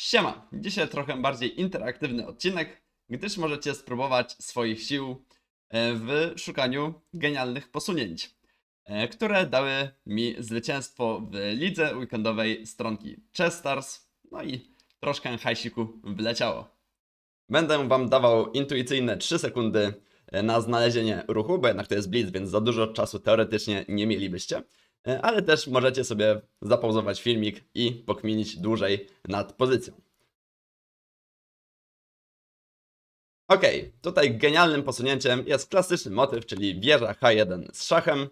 Siema! Dzisiaj trochę bardziej interaktywny odcinek, gdyż możecie spróbować swoich sił e, w szukaniu genialnych posunięć, e, które dały mi zwycięstwo w lidze weekendowej stronki Chestars, no i troszkę hajsiku wleciało. Będę Wam dawał intuicyjne 3 sekundy e, na znalezienie ruchu, bo jednak to jest blitz, więc za dużo czasu teoretycznie nie mielibyście. E, ale też możecie sobie zapauzować filmik i pokminić dłużej nad pozycją. Ok, tutaj genialnym posunięciem jest klasyczny motyw, czyli wieża H1 z szachem.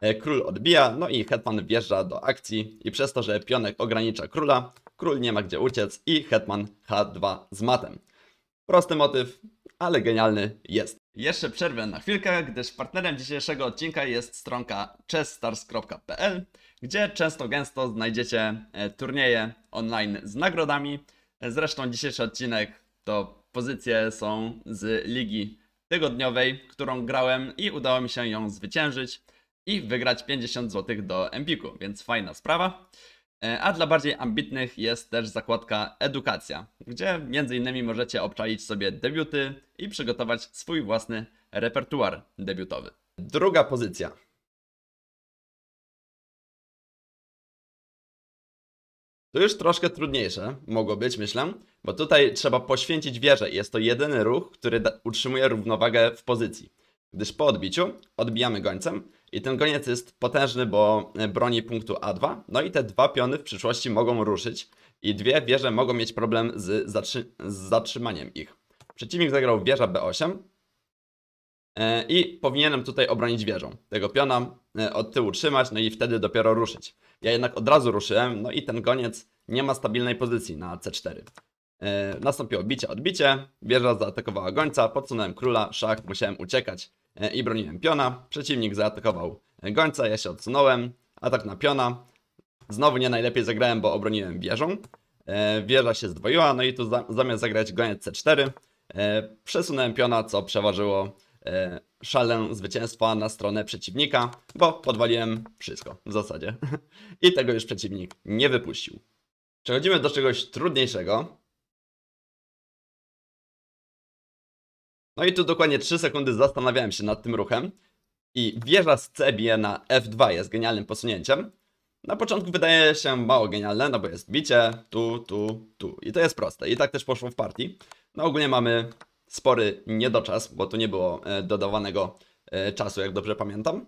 E, król odbija, no i hetman wjeżdża do akcji i przez to, że pionek ogranicza króla, król nie ma gdzie uciec i hetman H2 z matem. Prosty motyw, ale genialny jest. Jeszcze przerwę na chwilkę, gdyż partnerem dzisiejszego odcinka jest stronka chessstars.pl, gdzie często gęsto znajdziecie e, turnieje online z nagrodami. Zresztą dzisiejszy odcinek to pozycje są z ligi tygodniowej, którą grałem i udało mi się ją zwyciężyć i wygrać 50 zł do Empiku, więc fajna sprawa. E, a dla bardziej ambitnych jest też zakładka Edukacja, gdzie m.in. możecie obczaić sobie debiuty i przygotować swój własny repertuar debiutowy. Druga pozycja. To już troszkę trudniejsze mogło być, myślę, bo tutaj trzeba poświęcić wieżę. Jest to jedyny ruch, który utrzymuje równowagę w pozycji gdyż po odbiciu odbijamy gońcem i ten goniec jest potężny, bo e, broni punktu A2, no i te dwa piony w przyszłości mogą ruszyć i dwie wieże mogą mieć problem z, zatrzy z zatrzymaniem ich. Przeciwnik zagrał wieża B8 e, i powinienem tutaj obronić wieżą. Tego piona e, od tyłu trzymać, no i wtedy dopiero ruszyć. Ja jednak od razu ruszyłem, no i ten goniec nie ma stabilnej pozycji na C4. Nastąpiło bicie, odbicie, wieża zaatakowała gońca, podsunąłem króla, szach, musiałem uciekać. E, i broniłem piona. Przeciwnik zaatakował gońca, ja się odsunąłem. Atak na piona. Znowu nie najlepiej zagrałem, bo obroniłem wieżą. E, wieża się zdwoiła, no i tu zamiast zagrać goniec C4, e, przesunąłem piona, co przeważyło szalę zwycięstwa na stronę przeciwnika, bo podwaliłem wszystko w zasadzie. I tego już przeciwnik nie wypuścił. Przechodzimy do czegoś trudniejszego, No i tu dokładnie 3 sekundy zastanawiałem się nad tym ruchem. I wieża z C na F2 jest genialnym posunięciem. Na początku wydaje się mało genialne, no bo jest bicie tu, tu, tu. I to jest proste. I tak też poszło w partii. No ogólnie mamy spory niedoczas, bo tu nie było e, dodawanego e, czasu, jak dobrze pamiętam.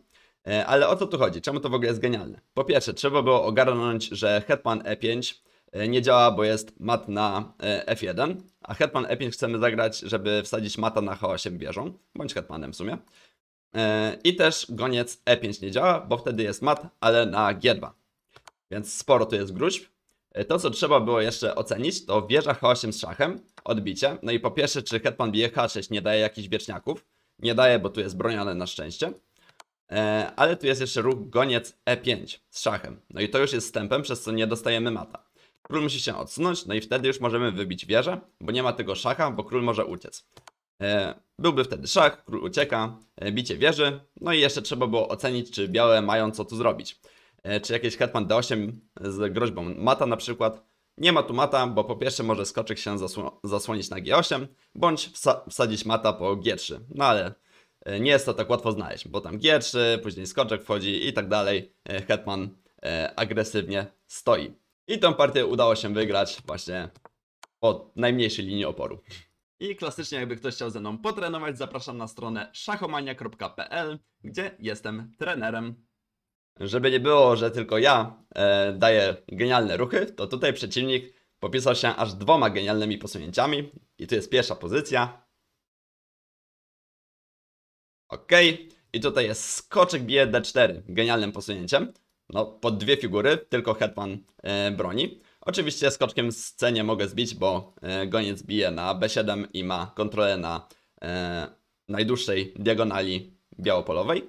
E, ale o co tu chodzi? Czemu to w ogóle jest genialne? Po pierwsze, trzeba było ogarnąć, że hetman E5 E, nie działa, bo jest mat na e, F1, a hetman E5 chcemy zagrać, żeby wsadzić mata na H8 wieżą, bądź hetmanem w sumie. E, I też goniec E5 nie działa, bo wtedy jest mat, ale na G2. Więc sporo tu jest gruźb. To, co trzeba było jeszcze ocenić, to wieża H8 z szachem, odbicie. No i po pierwsze, czy hetman bije H6 nie daje jakichś wieczniaków? Nie daje, bo tu jest bronione na szczęście. Ale tu jest jeszcze ruch goniec E5 z szachem. No i to już jest wstępem, przez co nie dostajemy mata. Król musi się odsunąć, no i wtedy już możemy wybić wieżę, bo nie ma tego szacha, bo król może uciec. E, byłby wtedy szach, król ucieka, e, bicie wieży, no i jeszcze trzeba było ocenić, czy białe mają co tu zrobić. E, czy jakiś hetman d8 z groźbą mata na przykład. Nie ma tu mata, bo po pierwsze może skoczek się zasłonić na g8, bądź wsadzić mata po g3. No ale nie jest to tak łatwo znaleźć, bo tam g3, później skoczek wchodzi i tak dalej. Hetman agresywnie stoi. I tą partię udało się wygrać właśnie po najmniejszej linii oporu. I klasycznie, jakby ktoś chciał ze mną potrenować, zapraszam na stronę szachomania.pl, gdzie jestem trenerem. Żeby nie było, że tylko ja e, daję genialne ruchy, to tutaj przeciwnik popisał się aż dwoma genialnymi posunięciami. I tu jest pierwsza pozycja. Ok. I tutaj jest skoczek bije D4 genialnym posunięciem no, pod dwie figury, tylko hetman e, broni. Oczywiście skoczkiem z C nie mogę zbić, bo e, goniec bije na B7 i ma kontrolę na e, najdłuższej diagonali białopolowej,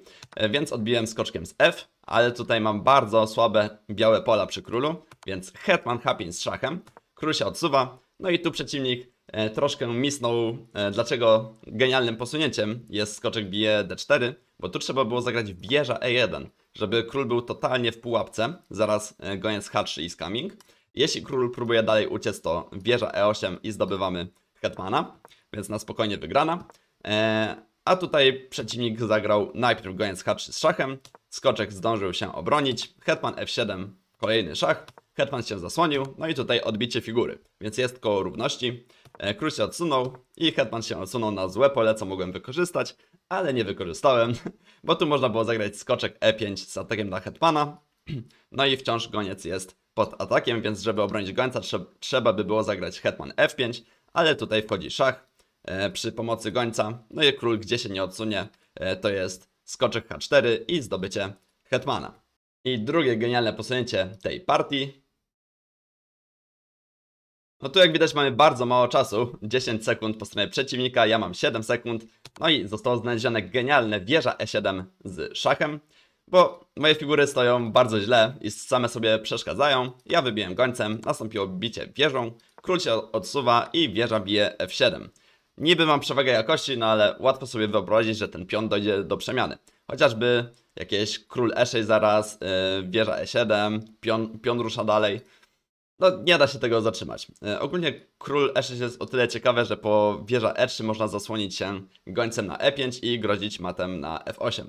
więc odbiłem skoczkiem z F, ale tutaj mam bardzo słabe białe pola przy królu, więc hetman happy z szachem, król się odsuwa, no i tu przeciwnik troszkę misnął, dlaczego genialnym posunięciem jest skoczek bije D4, bo tu trzeba było zagrać wieża E1, żeby król był totalnie w pułapce, zaraz e, goniec H3 i scamming. Jeśli król próbuje dalej uciec, to wieża E8 i zdobywamy hetmana, więc na spokojnie wygrana. Eee, a tutaj przeciwnik zagrał najpierw goniec H3 z szachem, skoczek zdążył się obronić, hetman F7, kolejny szach, hetman się zasłonił, no i tutaj odbicie figury, więc jest koło równości. E, król się odsunął i hetman się odsunął na złe pole, co mogłem wykorzystać, ale nie wykorzystałem, bo tu można było zagrać skoczek e5 z atakiem na hetmana. No i wciąż goniec jest pod atakiem, więc żeby obronić gońca trzeba by było zagrać hetman f5, e ale tutaj wchodzi szach e, przy pomocy gońca. No i król gdzie się nie odsunie, e, to jest skoczek h4 i zdobycie hetmana. I drugie genialne posunięcie tej partii no tu jak widać mamy bardzo mało czasu, 10 sekund po stronie przeciwnika, ja mam 7 sekund. No i zostało znalezione genialne wieża E7 z szachem, bo moje figury stoją bardzo źle i same sobie przeszkadzają. Ja wybiłem gońcem, nastąpiło bicie wieżą, król się odsuwa i wieża bije F7. E Niby mam przewagę jakości, no ale łatwo sobie wyobrazić, że ten pion dojdzie do przemiany. Chociażby jakieś król E6 zaraz, yy, wieża E7, pion, pion rusza dalej. No, nie da się tego zatrzymać. E, ogólnie król E6 jest o tyle ciekawe, że po wieża E3 można zasłonić się gońcem na E5 i grozić matem na F8.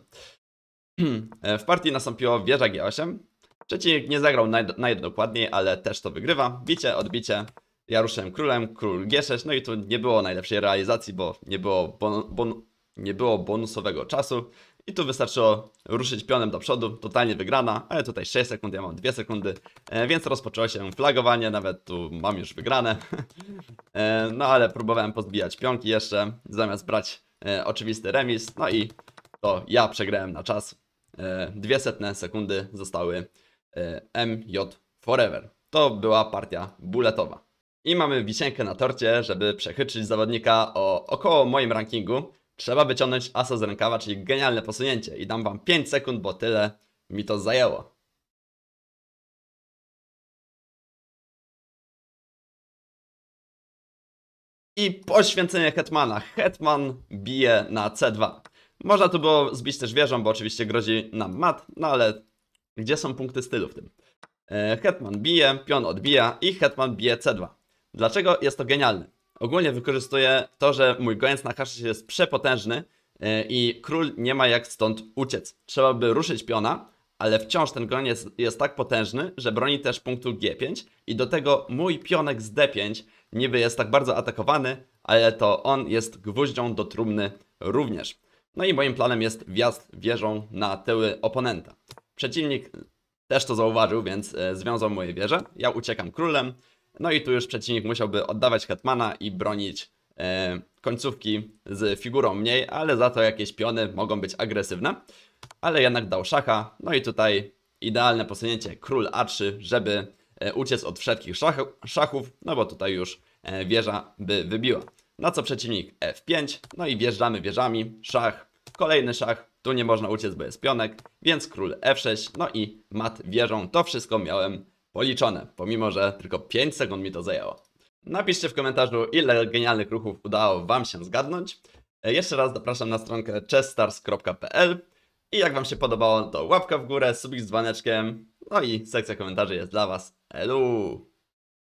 E, w partii nastąpiło wieża G8. Przeciwnik nie zagrał naj najdokładniej, ale też to wygrywa. Bicie, odbicie. Ja ruszyłem królem, król G6. No i tu nie było najlepszej realizacji, bo nie było, bon, bon nie było bonusowego czasu. I tu wystarczyło ruszyć pionem do przodu, totalnie wygrana, ale tutaj 6 sekund, ja mam 2 sekundy, e, więc rozpoczęło się flagowanie, nawet tu mam już wygrane. E, no ale próbowałem pozbijać pionki jeszcze, zamiast brać e, oczywisty remis, no i to ja przegrałem na czas. dwie setne sekundy zostały MJ Forever. To była partia buletowa. I mamy wisienkę na torcie, żeby przechytrzyć zawodnika o około moim rankingu, Trzeba wyciągnąć asa z rękawa, czyli genialne posunięcie. I dam wam 5 sekund, bo tyle mi to zajęło. I poświęcenie Hetmana. Hetman bije na C2. Można tu było zbić też wieżą, bo oczywiście grozi nam mat, no ale gdzie są punkty stylu w tym? E, Hetman bije, pion odbija i Hetman bije C2. Dlaczego jest to genialne? Ogólnie wykorzystuję to, że mój goniec na kaszy jest przepotężny e, i król nie ma jak stąd uciec. Trzeba by ruszyć piona, ale wciąż ten goniec jest tak potężny, że broni też punktu G5 i do tego mój pionek z D5 niby jest tak bardzo atakowany, ale to on jest gwóździą do trumny również. No i moim planem jest wjazd wieżą na tyły oponenta. Przeciwnik też to zauważył, więc e, związał moje wieże. Ja uciekam królem, no i tu już przeciwnik musiałby oddawać hetmana i bronić e, końcówki z figurą mniej, ale za to jakieś piony mogą być agresywne. Ale jednak dał szacha, no i tutaj idealne posunięcie król A3, żeby e, uciec od wszelkich szach szachów, no bo tutaj już e, wieża by wybiła. Na co przeciwnik F5, no i wjeżdżamy wieżami, szach, kolejny szach, tu nie można uciec, bo jest pionek, więc król F6, no i mat wieżą, to wszystko miałem policzone, pomimo że tylko 5 sekund mi to zajęło. Napiszcie w komentarzu, ile genialnych ruchów udało Wam się zgadnąć. E, jeszcze raz zapraszam na stronkę chessstars.pl i jak Wam się podobało, to łapka w górę, subik z dzwoneczkiem, no i sekcja komentarzy jest dla Was. Elu!